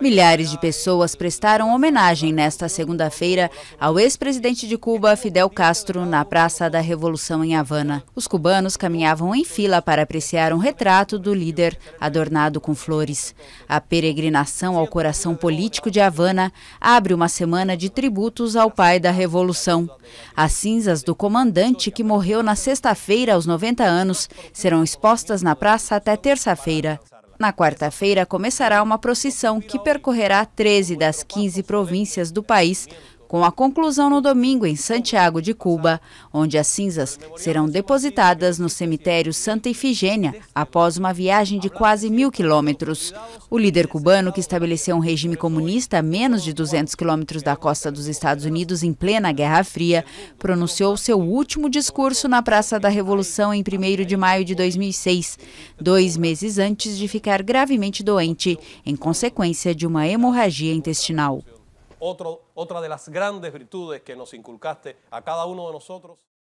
Milhares de pessoas eh, prestaram homenagem nesta eh, segunda-feira ao ex-presidente de Cuba, Fidel Castro, na Praça da Revolução em Havana. Os cubanos caminhavam em fila para apreciar um retrato do líder adornado com flores. A peregrinação ao coração político de Havana abre uma semana de tributos ao pai da Revolução. As cinzas do comandante, que morreu na sexta-feira aos 90 anos, serão expostas na praça até terça-feira. Na quarta-feira começará uma procissão que percorrerá 13 das 15 províncias do país com a conclusão no domingo em Santiago de Cuba, onde as cinzas serão depositadas no cemitério Santa Ifigênia, após uma viagem de quase mil quilômetros. O líder cubano, que estabeleceu um regime comunista a menos de 200 quilômetros da costa dos Estados Unidos em plena Guerra Fria, pronunciou seu último discurso na Praça da Revolução em 1 de maio de 2006, dois meses antes de ficar gravemente doente, em consequência de uma hemorragia intestinal. otra de las grandes virtudes que nos inculcaste a cada uno de nosotros.